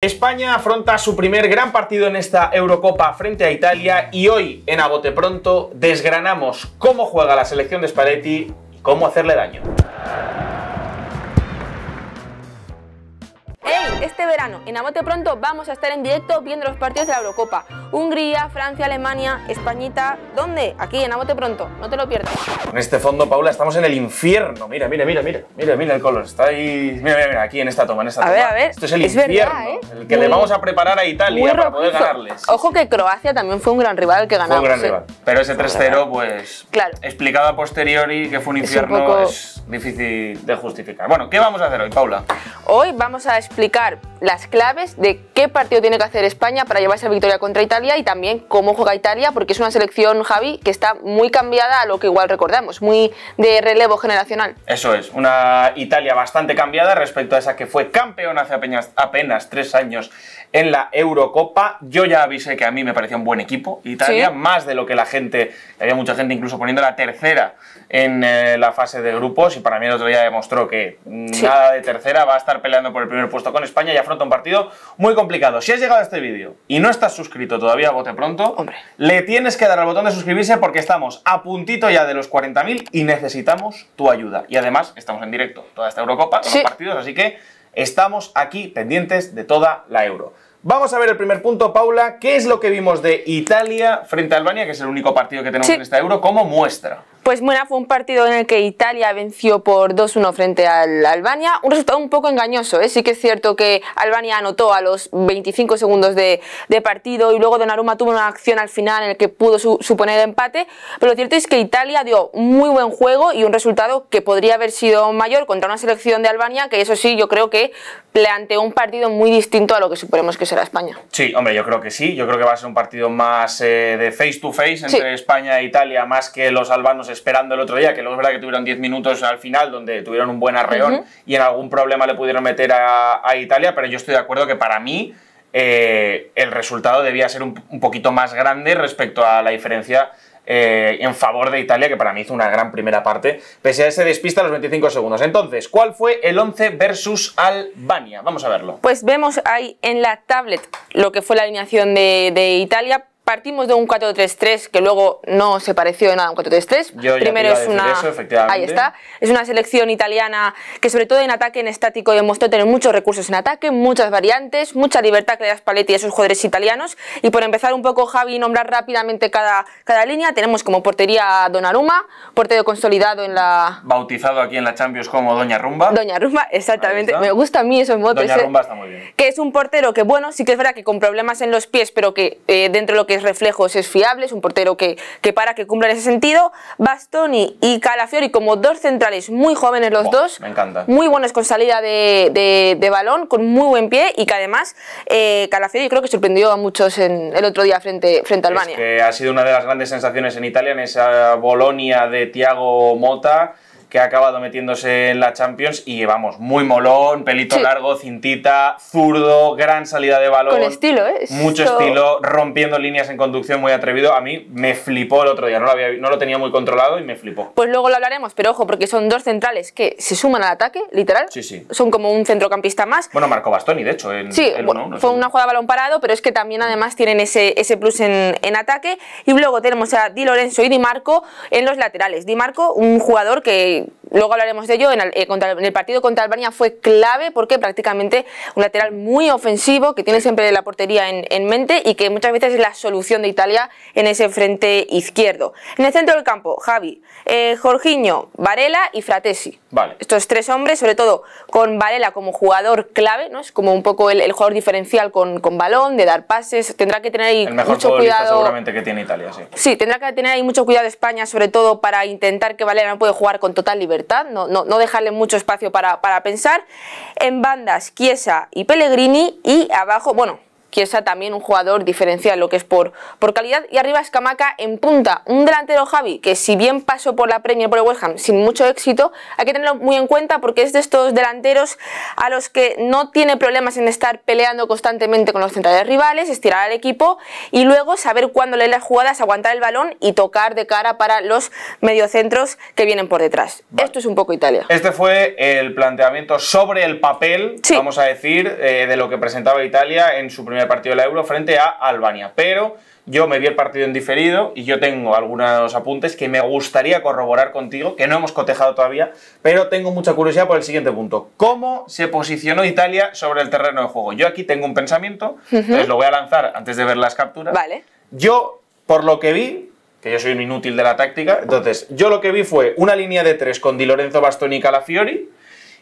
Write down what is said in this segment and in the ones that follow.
España afronta su primer gran partido en esta Eurocopa frente a Italia y hoy, en Abote Pronto, desgranamos cómo juega la selección de Spalletti y cómo hacerle daño. ¡Ey! Este verano, en Amote Pronto, vamos a estar en directo viendo los partidos de la Eurocopa. Hungría, Francia, Alemania, Españita... ¿Dónde? Aquí, en Amote Pronto. No te lo pierdas. En este fondo, Paula, estamos en el infierno. Mira, mira, mira, mira. Mira, mira el color. Está ahí... Mira, mira, mira. Aquí, en esta toma, en esta a ver, a ver. Esto es el infierno. ¿eh? El que le vamos a preparar a Italia para poder ganarles. Ojo que Croacia también fue un gran rival que ganamos. Fue un gran ¿eh? rival. Pero ese 3-0, pues... Claro. Explicado a posteriori que fue un infierno es, difícil de justificar. Bueno, ¿qué vamos a hacer hoy, Paula? Hoy vamos a explicar las claves de qué partido tiene que hacer España para llevarse a victoria contra Italia y también cómo juega Italia, porque es una selección, Javi, que está muy cambiada a lo que igual recordamos, muy de relevo generacional. Eso es, una Italia bastante cambiada respecto a esa que fue campeona hace apenas, tres años en la Eurocopa. Yo ya avisé que a mí me parecía un buen equipo Italia, más de lo que la gente, había mucha gente incluso poniendo la tercera en eh, la fase de grupos y para mí el otro día demostró que nada de tercera va a estar peleando por el primer puesto con España y afronta un partido muy complicado. Si has llegado a este vídeo y no estás suscrito todavía vote Pronto, le tienes que dar al botón de suscribirse porque estamos a puntito ya de los 40.000 y necesitamos tu ayuda. Y además, estamos en directo toda esta Eurocopa todos los partidos, así que estamos aquí pendientes de toda la Euro. Vamos a ver el primer punto, Paula. ¿Qué es lo que vimos de Italia frente a Albania, que es el único partido que tenemos en esta Euro, como muestra? Pues bueno, fue un partido en el que Italia venció por 2-1 frente a Albania, un resultado un poco engañoso, ¿eh? sí que es cierto que Albania anotó a los 25 segundos de, partido y luego Donnarumma tuvo una acción al final en el que pudo suponer empate, pero lo cierto es que Italia dio muy buen juego y un resultado que podría haber sido mayor contra una selección de Albania, que eso sí, yo creo que planteó un partido muy distinto a lo que suponemos que será España. Sí, hombre, yo creo que sí, yo creo que va a ser un partido más eh, de face to face entre España e Italia, más que los albanos esperando el otro día, que luego es verdad que tuvieron 10 minutos al final donde tuvieron un buen arreón y en algún problema le pudieron meter a, Italia, pero yo estoy de acuerdo que para mí eh, el resultado debía ser un, poquito más grande respecto a la diferencia eh, en favor de Italia, que para mí hizo una gran primera parte, pese a ese despista a los 25 segundos. Entonces, ¿cuál fue el 11 versus Albania? Vamos a verlo. Pues vemos ahí en la tablet lo que fue la alineación de, de Italia partimos de un 4-3-3 que luego no se pareció de nada a un 4-3-3. Primero es una. ahí está. Es una selección italiana que, sobre todo en ataque en estático, demostró tener muchos recursos en ataque, muchas variantes, mucha libertad que le das Spalletti a esos jugadores italianos. Y por empezar un poco, Javi, nombrar rápidamente cada, cada línea. Tenemos como portería a Donnarumma, portero consolidado en la. Bautizado aquí en la Champions como Doña Rumba. Doña Rumba, exactamente. Me gusta a mí esos Doña ¿eh? Rumba está muy bien. Que es un portero que, bueno, sí que es verdad que con problemas en los pies, pero que eh, dentro de lo que reflejos, es fiable, es un portero que, que para, que cumpla en ese sentido. Bastoni y Calafiori como dos centrales muy jóvenes los dos. Me encanta. Muy buenos con salida de, balón, con muy buen pie y que además eh, Calafiori creo que sorprendió a muchos en, el otro día frente, frente a Albania. que ha sido una de las grandes sensaciones en Italia, en esa Bolonia de Tiago Mota que ha acabado metiéndose en la Champions y vamos, muy molón, pelito largo, cintita, zurdo, gran salida de balón. Con estilo, ¿eh? Mucho estilo, rompiendo líneas en conducción, muy atrevido. A mí me flipó el otro día, no lo, tenía muy controlado y me flipó. Pues luego lo hablaremos, pero ojo, porque son dos centrales que se suman al ataque, literal. Sí, sí. Son como un centrocampista más. Bueno, Marco Bastoni, de hecho, sí, Fue una jugada balón parado, pero es que también además tienen ese, ese plus en, en ataque. Y luego tenemos a Di Lorenzo y Di Marco en los laterales. Di Marco, un jugador que luego hablaremos de ello, eh, en el, partido contra Albania fue clave porque prácticamente un lateral muy ofensivo que tiene siempre la portería en, mente y que muchas veces es la solución de Italia en ese frente izquierdo. En el centro del campo, Javi, eh, Jorginho, Varela y Fratesi. Vale. Estos tres hombres, sobre todo con Varela como jugador clave, ¿no? es como un poco el, jugador diferencial con, con, balón, de dar pases, tendrá que tener ahí el mejor mucho cuidado. seguramente que tiene Italia, sí. Sí, tendrá que tener ahí mucho cuidado España, sobre todo para intentar que Varela no puede jugar con total libertad, no, no, no dejarle mucho espacio para, para pensar. En bandas, Chiesa y Pellegrini y abajo, bueno, sea también un jugador diferencial, lo que es por, por calidad. Y arriba es Escamaca en punta, un delantero Javi, que si bien pasó por la Premier por el West Ham sin mucho éxito, hay que tenerlo muy en cuenta porque es de estos delanteros a los que no tiene problemas en estar peleando constantemente con los centrales rivales, estirar al equipo y luego saber cuándo leer las jugadas, aguantar el balón y tocar de cara para los mediocentros que vienen por detrás. Esto es un poco Italia. Este fue el planteamiento sobre el papel, vamos a decir, eh, de lo que presentaba Italia en su primer partido de la Euro frente a Albania. Pero yo me vi el partido en diferido y yo tengo algunos apuntes que me gustaría corroborar contigo, que no hemos cotejado todavía, pero tengo mucha curiosidad por el siguiente punto. ¿Cómo se posicionó Italia sobre el terreno de juego? Yo aquí tengo un pensamiento, entonces lo voy a lanzar antes de ver las capturas. Vale. Yo, por lo que vi, que yo soy un inútil de la táctica, entonces yo lo que vi fue una línea de tres con Di Lorenzo Bastoni y Calafiori,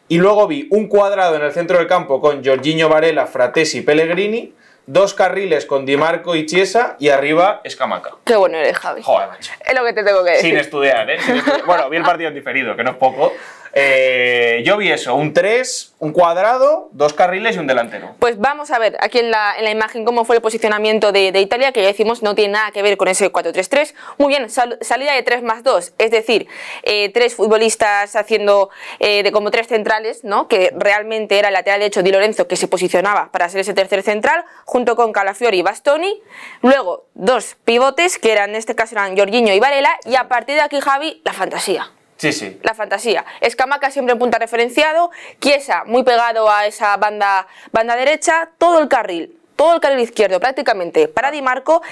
y luego vi un cuadrado en el centro del campo con Giorgino Varela, Fratesi y Pellegrini, dos carriles con Di Marco y Chiesa y arriba Escamaca. Qué bueno eres, Javi. Joder, macho. Es lo que te tengo que decir. ¿eh? Sin estudiar, ¿eh? bueno, vi el partido en diferido, que no es poco, eh, yo vi eso, un 3, un cuadrado, dos carriles y un delantero. Pues vamos a ver aquí en la, imagen cómo fue el posicionamiento de, Italia, que ya decimos no tiene nada que ver con ese 4-3-3. Muy bien, salida de 3 más 2, es decir, eh, tres futbolistas haciendo eh, de como tres centrales, ¿no? que realmente era el lateral derecho Di Lorenzo que se posicionaba para ser ese tercer central, junto con Calafiori y Bastoni. Luego, dos pivotes, que eran, en este caso eran Jorginho y Varela, y a partir de aquí, Javi, la fantasía. Sí, sí. La fantasía. Escamaca siempre en punta referenciado, quiesa muy pegado a esa banda, banda derecha, todo el carril todo el carril izquierdo prácticamente para Di Marco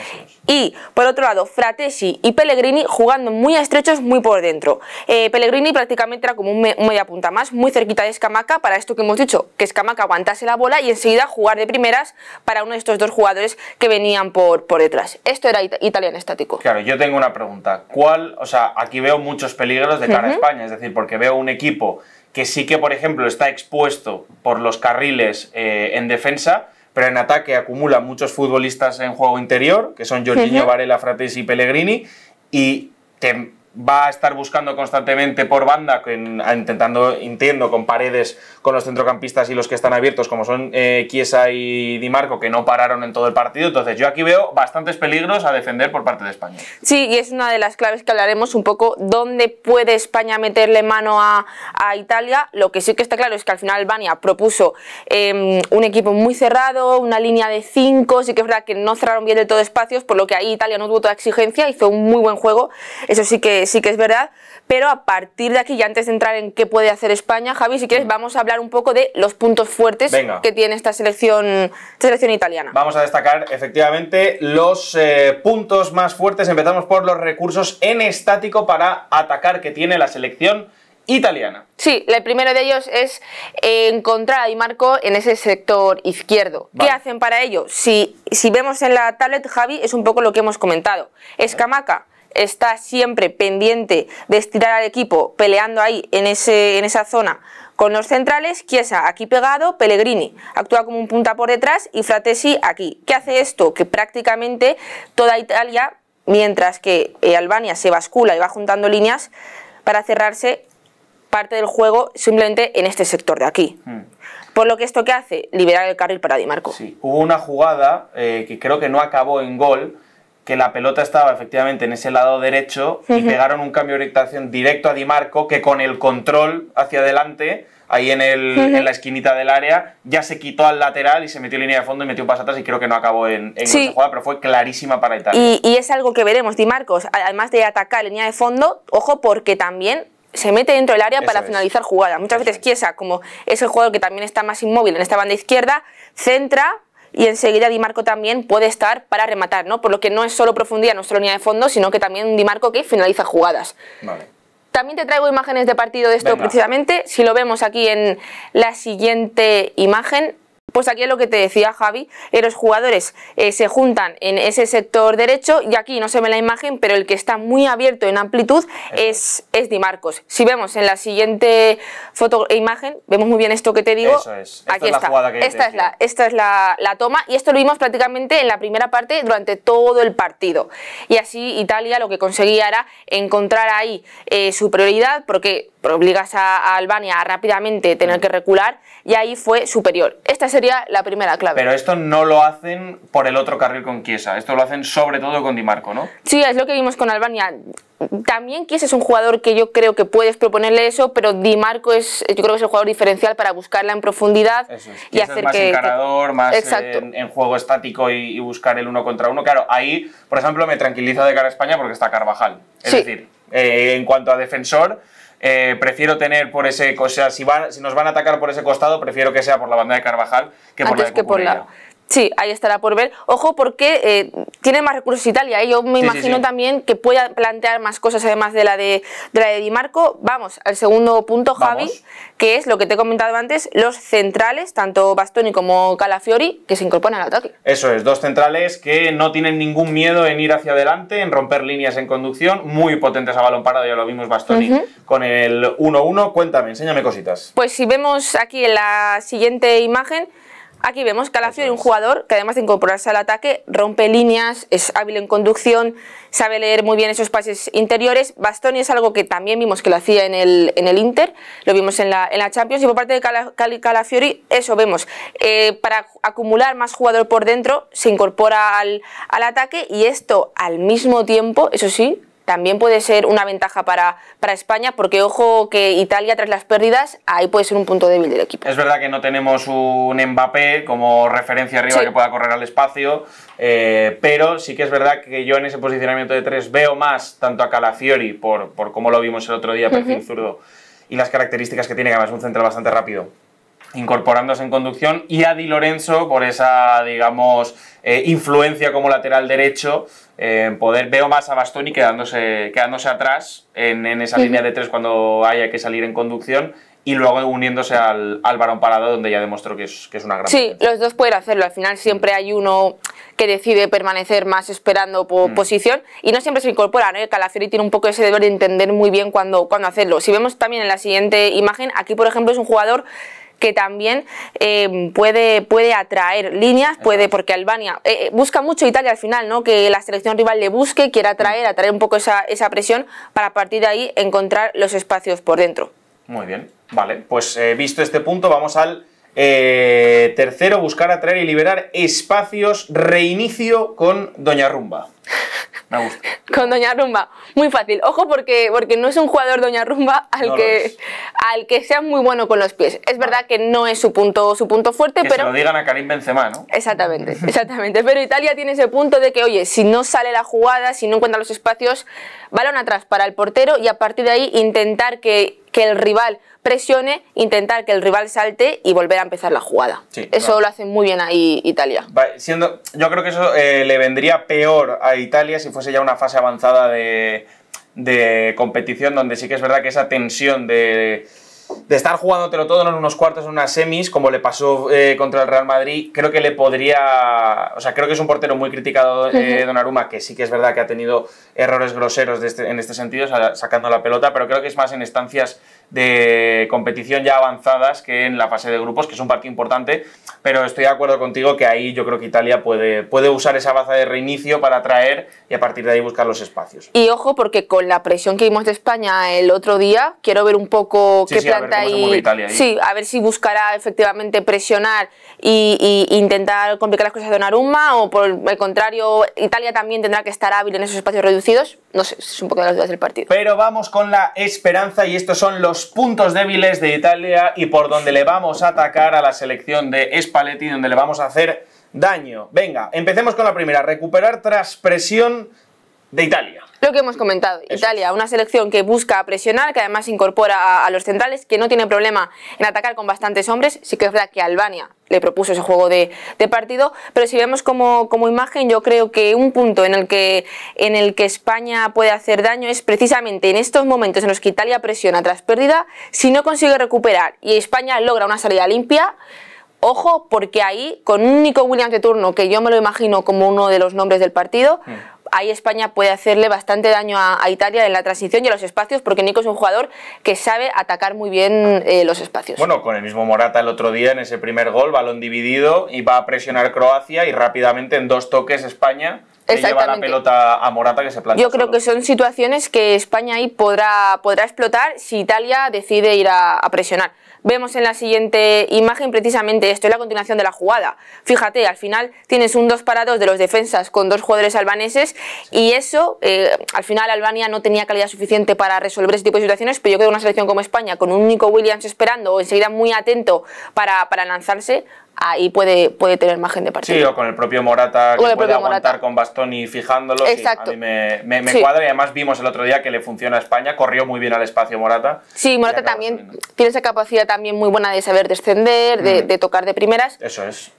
y por otro lado Fratesi y Pellegrini jugando muy estrechos, muy por dentro. Eh, Pellegrini prácticamente era como un, media punta más, muy cerquita de Escamaca, para esto que hemos dicho, que Escamaca aguantase la bola y enseguida jugar de primeras para uno de estos dos jugadores que venían por, por detrás. Esto era italiano estático. Claro, yo tengo una pregunta. ¿Cuál, o sea, aquí veo muchos peligros de cara a España, es decir, porque veo un equipo que sí que, por ejemplo, está expuesto por los carriles eh, en defensa, pero en ataque acumula muchos futbolistas en juego interior, que son Jorginho, Varela, Fratesi y Pellegrini, y te va a estar buscando constantemente por banda, intentando, entiendo, con paredes con los centrocampistas y los que están abiertos, como son eh, Chiesa y Di Marco, que no pararon en todo el partido. Entonces, yo aquí veo bastantes peligros a defender por parte de España. Sí, y es una de las claves que hablaremos un poco dónde puede España meterle mano a, a Italia. Lo que sí que está claro es que al final Albania propuso em, un equipo muy cerrado, una línea de cinco, sí que es verdad que no cerraron bien del todo espacios, por lo que ahí Italia no tuvo toda exigencia, hizo un muy buen juego. Eso sí que sí que es verdad, pero a partir de aquí, ya antes de entrar en qué puede hacer España, Javi, si quieres, mm. vamos a hablar un poco de los puntos fuertes que tiene esta selección, selección italiana. Vamos a destacar efectivamente los eh, puntos más fuertes. Empezamos por los recursos en estático para atacar que tiene la selección italiana. Sí, el primero de ellos es eh, encontrar a Di Marco en ese sector izquierdo. ¿Qué hacen para ello? Si, si vemos en la tablet, Javi, es un poco lo que hemos comentado. Escamaca está siempre pendiente de estirar al equipo, peleando ahí en, ese, en esa zona con los centrales, Chiesa aquí pegado, Pellegrini actúa como un punta por detrás y Fratesi aquí. ¿Qué hace esto? Que prácticamente toda Italia, mientras que eh, Albania se bascula y va juntando líneas, para cerrarse parte del juego simplemente en este sector de aquí. Hmm. Por lo que esto que hace, liberar el carril para Di Marco. Sí, hubo una jugada eh, que creo que no acabó en gol, que la pelota estaba efectivamente en ese lado derecho y pegaron un cambio de orientación directo a Di Marco, que con el control hacia adelante, ahí en, la esquinita del área, ya se quitó al lateral y se metió línea de fondo y metió un atrás y creo que no acabó en, en jugada, pero fue clarísima para Italia. Y, es algo que veremos, Di Marcos, además de atacar línea de fondo, ojo porque también se mete dentro del área para finalizar jugada. Muchas veces Chiesa, como es el jugador que también está más inmóvil en esta banda izquierda, centra y enseguida Di Marco también puede estar para rematar, ¿no? Por lo que no es solo profundidad, nuestra línea de fondo, sino que también Di Marco que finaliza jugadas. Vale. También te traigo imágenes de partido de esto precisamente. Si lo vemos aquí en la siguiente imagen, pues aquí es lo que te decía Javi, los jugadores eh, se juntan en ese sector derecho y aquí no se ve la imagen, pero el que está muy abierto en amplitud es, es Di Marcos. Si vemos en la siguiente foto e imagen, vemos muy bien esto que te digo. es. Esta aquí es está. La esta, es la, toma y esto lo vimos prácticamente en la primera parte durante todo el partido. Y así Italia lo que conseguía era encontrar ahí eh, su superioridad porque obligas a, Albania a rápidamente tener mm. que recular y ahí fue superior. Esta es la primera clave. Pero esto no lo hacen por el otro carril con Chiesa, esto lo hacen sobre todo con Di Marco, ¿no? Sí, es lo que vimos con Albania. También Chiesa es un jugador que yo creo que puedes proponerle eso, pero Di Marco es, yo creo que es el jugador diferencial para buscarla en profundidad y hacer más que, encarador, más eh, en, juego estático y, buscar el uno contra uno. Claro, ahí, por ejemplo, me tranquiliza de cara a España porque está Carvajal. Es decir, eh, en cuanto a defensor eh, prefiero tener por ese, o sea, si, van si, nos van a atacar por ese costado, prefiero que sea por la banda de Carvajal que por la de que por la... Sí, ahí estará por ver. Ojo, porque eh, tiene más recursos Italia. Yo me imagino también que pueda plantear más cosas además de la de, Di Marco. Vamos al segundo punto, Javi, que es lo que te he comentado antes: los centrales, tanto Bastoni como Calafiori, que se incorporan al ataque. Eso es, dos centrales que no tienen ningún miedo en ir hacia adelante, en romper líneas en conducción, muy potentes a balón parado. Ya lo vimos Bastoni con el 1-1. Cuéntame, enséñame cositas. Pues si vemos aquí en la siguiente imagen. Aquí vemos Calafiori, un jugador que además de incorporarse al ataque, rompe líneas, es hábil en conducción, sabe leer muy bien esos pases interiores. Bastoni es algo que también vimos que lo hacía en el, Inter, lo vimos en la, Champions. Y por parte de Calafiori, eso vemos. Eh, para acumular más jugador por dentro, se incorpora al ataque y esto al mismo tiempo, eso sí, también puede ser una ventaja para, para España, porque ojo que Italia tras las pérdidas, ahí puede ser un punto débil del equipo. Es verdad que no tenemos un Mbappé como referencia arriba que pueda correr al espacio, eh, pero sí que es verdad que yo en ese posicionamiento de tres veo más tanto a Calafiori, por, por cómo lo vimos el otro día, perfil zurdo, y las características que tiene, que además es un central bastante rápido incorporándose en conducción, y a Di Lorenzo por esa, digamos, eh, influencia como lateral derecho. Eh, en poder veo más a Bastoni quedándose, quedándose atrás en, esa línea de tres cuando haya que salir en conducción y luego uniéndose al, al varón parado donde ya demostró que es, que es una gran... Sí, los dos pueden hacerlo, al final siempre hay uno que decide permanecer más esperando mm. posición y no siempre se incorpora, ¿no? El Calafiori tiene un poco ese deber de entender muy bien cuando... cuándo hacerlo. Si vemos también en la siguiente imagen, aquí por ejemplo es un jugador que también eh, puede, puede atraer líneas, puede, porque Albania eh, eh, busca mucho Italia al final, ¿no? Que la selección rival le busque, quiera mm. atraer, atraer un poco esa, presión para partir de ahí encontrar los espacios por dentro. Muy bien, vale, pues visto este punto, vamos al tercero, buscar atraer y liberar espacios, reinicio con Doña Rumba. Me gusta. Con Doña Rumba. Muy fácil. Ojo porque, porque no es un jugador Doña Rumba al, que, al que sea muy bueno con los pies. Es verdad que no es su punto, su punto fuerte, pero... Se lo digan a Karim Benzema, ¿no? Exactamente, exactamente. pero Italia tiene ese punto de que, oye, si no sale la jugada, si no encuentra los espacios, balón atrás para el portero y a partir de ahí intentar que que el rival presione, intentar que el rival salte y volver a empezar la jugada. eso lo hace muy bien ahí Italia. siendo, yo creo que eso eh, le vendría peor a Italia si fuese ya una fase avanzada de, de competición, donde sí que es verdad que esa tensión de de estar jugándotelo todo en unos cuartos, en unas semis, como le pasó eh, contra el Real Madrid, creo que le podría. O sea, creo que es un portero muy criticado, eh, Don Aruma, que sí que es verdad que ha tenido errores groseros este, en este sentido, sacando la pelota, pero creo que es más en estancias de competición ya avanzadas que en la fase de grupos, que es un partido importante, pero estoy de acuerdo contigo que ahí yo creo que Italia puede, puede usar esa baza de reinicio para atraer y a partir de ahí buscar los espacios. Y ojo, porque con la presión que vimos de España el otro día, quiero ver un poco qué planta ahí. Sí, a ver si buscará efectivamente presionar e intentar complicar las cosas de Donnarumma o por el contrario, Italia también tendrá que estar hábil en esos espacios reducidos no sé, es un poco de las dudas del partido. Pero vamos con la esperanza y estos son los puntos débiles de Italia y por donde le vamos a atacar a la selección de Spalletti, donde le vamos a hacer daño. Venga, empecemos con la primera, recuperar tras presión de Italia. Lo que hemos comentado, Italia, una selección que busca presionar, que además incorpora a, los centrales, que no tiene problema en atacar con bastantes hombres, sí que es que Albania propuso ese juego de, partido. Pero si vemos como, imagen, yo creo que un punto en el que, en el que España puede hacer daño es precisamente en estos momentos en los que Italia presiona tras pérdida, si no consigue recuperar y España logra una salida limpia, ojo, porque ahí, con un Nico Williams de turno, que yo me lo imagino como uno de los nombres del partido, mm ahí España puede hacerle bastante daño a, Italia en la transición y a los espacios, porque Nico es un jugador que sabe atacar muy bien eh, los espacios. Bueno, con el mismo Morata el otro día en ese primer gol, balón dividido, y va a presionar Croacia y rápidamente en dos toques España pelota a que se Yo creo que son situaciones que España ahí podrá, podrá explotar si Italia decide ir a, presionar. Vemos en la siguiente imagen precisamente esto, es la continuación de la jugada. Fíjate, al final tienes un dos para 2 de los defensas con dos jugadores albaneses y eso, eh, al final Albania no tenía calidad suficiente para resolver este tipo de situaciones, pero yo creo que una selección como España, con un único Williams esperando o enseguida muy atento para, para lanzarse, ahí puede, puede tener margen de partido. Sí, o con el propio Morata, que puede aguantar Morata. con y fijándolo. Exacto. a mí me, me, cuadra y además vimos el otro día que le funciona a España, corrió muy bien al espacio Morata. Sí, Morata también tiene esa capacidad también muy buena de saber descender, de mm. tocar de primeras. Eso es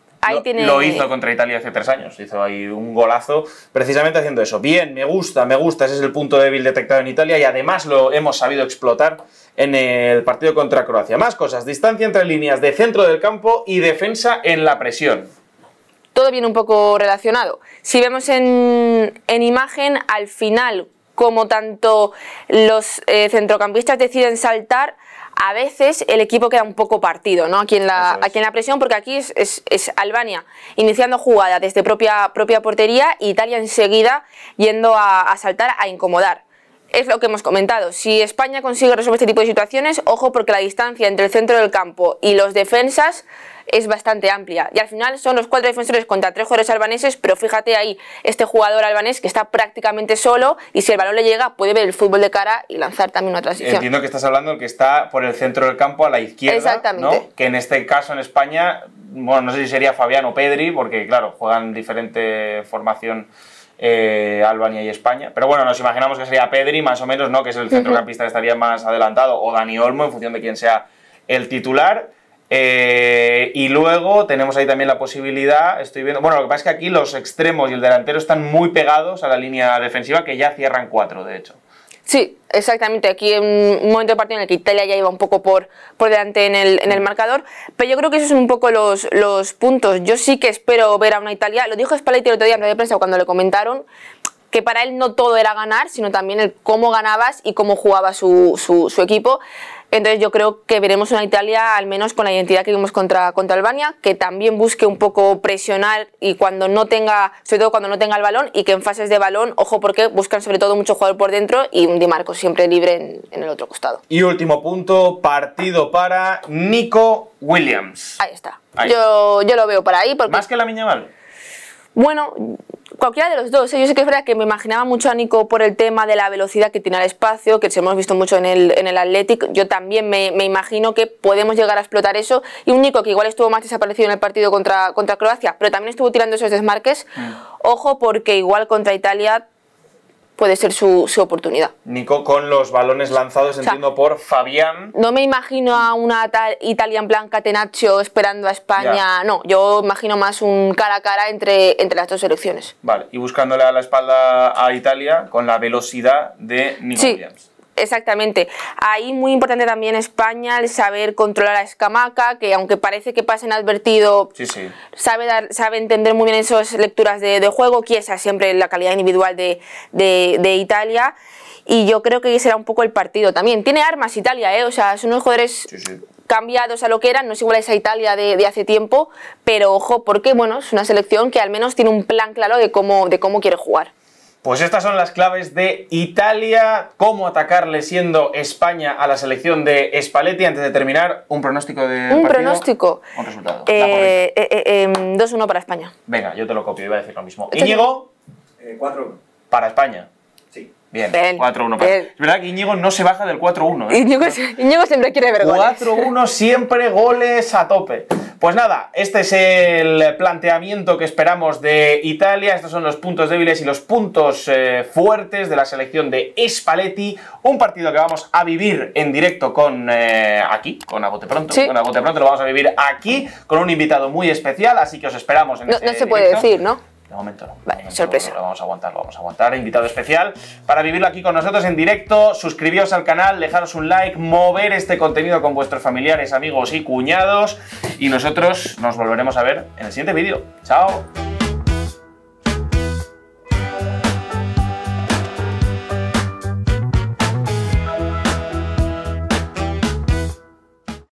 lo, hizo contra Italia hace tres años, hizo ahí un golazo precisamente haciendo eso. Bien, me gusta, me gusta, ese es el punto débil detectado en Italia y además lo hemos sabido explotar en el partido contra Croacia. Más cosas, distancia entre líneas de centro del campo y defensa en la presión. Todo viene un poco relacionado. Si vemos en, imagen, al final, como tanto los eh, centrocampistas deciden saltar, a veces el equipo queda un poco partido ¿no? aquí, en la, presión, porque aquí es, Albania iniciando jugada desde propia, propia portería y Italia enseguida yendo a, a saltar, a incomodar es lo que hemos comentado. Si España consigue resolver este tipo de situaciones, ojo porque la distancia entre el centro del campo y los defensas es bastante amplia. Y al final son los cuatro defensores contra tres jugadores albaneses, pero fíjate ahí, este jugador albanés que está prácticamente solo y si el balón le llega puede ver el fútbol de cara y lanzar también una transición. Entiendo que estás hablando del que está por el centro del campo a la izquierda, Exactamente. que en este caso en España, bueno, no sé si sería Fabián o Pedri, porque claro, juegan diferente formación. Eh, Albania y España. Pero bueno, nos imaginamos que sería Pedri, más o menos, ¿no? Que es el centrocampista que estaría más adelantado, o Dani Olmo, en función de quién sea el titular. Eh, y luego tenemos ahí también la posibilidad, estoy viendo, bueno, lo que pasa es que aquí los extremos y el delantero están muy pegados a la línea defensiva que ya cierran cuatro, de hecho. Sí, exactamente. Aquí en un momento de partido en el que Italia ya iba un poco por, por delante en el, mm. marcador. Pero yo creo que esos son un poco los, los puntos. Yo sí que espero ver a una Italia. Lo dijo Spalletti el otro día en radio prensa cuando le comentaron que para él no todo era ganar, sino también el cómo ganabas y cómo jugaba su, su equipo. Entonces yo creo que veremos una Italia, al menos con la identidad que vimos contra, contra Albania, que también busque un poco presionar y cuando no tenga, sobre todo cuando no tenga el balón y que en fases de balón, ojo porque buscan sobre todo mucho jugador por dentro y un Di Marco siempre libre en, el otro costado. Y último punto, partido para Nico Williams. Ahí está. Yo, lo veo para ahí. Porque... ¿Más que la Miñaval? Bueno, cualquiera de los dos. ¿eh? Yo sé que es verdad que me imaginaba mucho a Nico por el tema de la velocidad que tiene el espacio, que se hemos visto mucho en el, en el Athletic. Yo también me, imagino que podemos llegar a explotar eso. Y un Nico que igual estuvo más desaparecido en el partido contra, Croacia, pero también estuvo tirando esos desmarques. Mm. Ojo, porque igual contra Italia puede ser su, oportunidad. Nico con los balones lanzados, entiendo, por Fabián. No me imagino a una tal Italian Blanca Tenaccio esperando a España. No, yo imagino más un cara a cara entre, entre las dos selecciones. Vale, y buscándole a la espalda a Italia con la velocidad de Nico Williams. Exactamente. Ahí muy importante también España el saber controlar a Escamaca, que aunque parece que pasa inadvertido, Sabe, sabe entender muy bien esas lecturas de, juego, Chiesa siempre la calidad individual de, de, Italia. Y yo creo que será un poco el partido también. Tiene armas Italia, ¿eh? O sea, son unos jugadores cambiados a lo que eran, no es igual a esa Italia de, de, hace tiempo, pero ojo, porque bueno, es una selección que al menos tiene un plan claro de cómo, de cómo quiere jugar. Pues estas son las claves de Italia, cómo atacarle siendo España a la selección de Spalletti. Antes de terminar, un pronóstico de... Un pronóstico. Un resultado. 2-1 eh, eh, eh, em, para España. Venga, yo te lo copio, iba a decir lo mismo. Íñigo. 4-1. Para España. Sí. Bien, 4-1 para Es verdad que Íñigo no se baja del 4-1. Íñigo, Íñigo, siempre quiere ver goles. 4-1 siempre goles a tope. Pues nada, este es el planteamiento que esperamos de Italia. Estos son los puntos débiles y los puntos eh, fuertes de la selección de Spalletti. Un partido que vamos a vivir en directo con eh, aquí, con Agote Pronto. Con Pronto lo vamos a vivir aquí, con un invitado muy especial, así que os esperamos en no, No se puede decir, ¿no? De momento no. Vale, sorpresa. Lo vamos a aguantar, lo vamos a aguantar. Invitado especial para vivirlo aquí con nosotros en directo. Suscribíos al canal, dejaros un like, mover este contenido con vuestros familiares, amigos y cuñados. Y nosotros nos volveremos a ver en el siguiente vídeo. ¡Chao!